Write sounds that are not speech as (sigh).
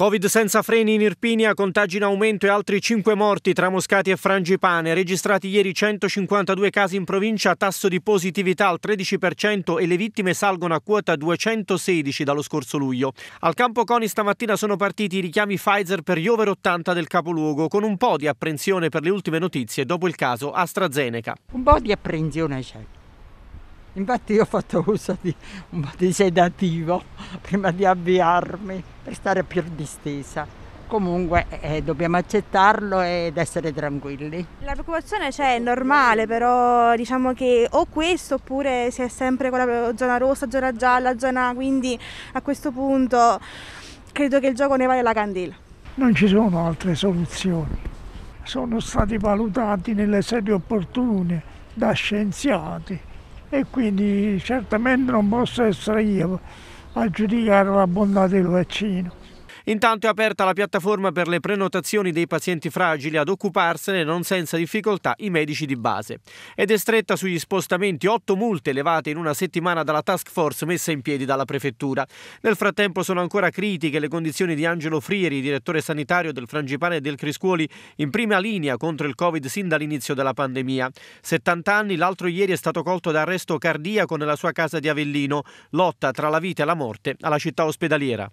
Covid senza freni in Irpinia, contagi in aumento e altri 5 morti tra moscati e frangipane. Registrati ieri 152 casi in provincia, tasso di positività al 13% e le vittime salgono a quota 216 dallo scorso luglio. Al campo Coni stamattina sono partiti i richiami Pfizer per gli over 80 del capoluogo, con un po' di apprensione per le ultime notizie dopo il caso AstraZeneca. Un po' di apprensione c'è. Infatti io ho fatto uso di un po' di sedativo (laughs) prima di avviarmi per stare più distesa. Comunque eh, dobbiamo accettarlo ed essere tranquilli. La preoccupazione c'è, cioè, è normale, però diciamo che o questo oppure si è sempre quella zona rossa, zona gialla, zona... quindi a questo punto credo che il gioco ne vale la candela. Non ci sono altre soluzioni. Sono stati valutati nelle sedi opportune da scienziati e quindi certamente non posso essere io a giudicare la bontà del vaccino. Intanto è aperta la piattaforma per le prenotazioni dei pazienti fragili ad occuparsene non senza difficoltà i medici di base. Ed è stretta sugli spostamenti otto multe elevate in una settimana dalla task force messa in piedi dalla prefettura. Nel frattempo sono ancora critiche le condizioni di Angelo Frieri, direttore sanitario del Frangipane e del Criscuoli, in prima linea contro il Covid sin dall'inizio della pandemia. 70 anni, l'altro ieri è stato colto da arresto cardiaco nella sua casa di Avellino. Lotta tra la vita e la morte alla città ospedaliera.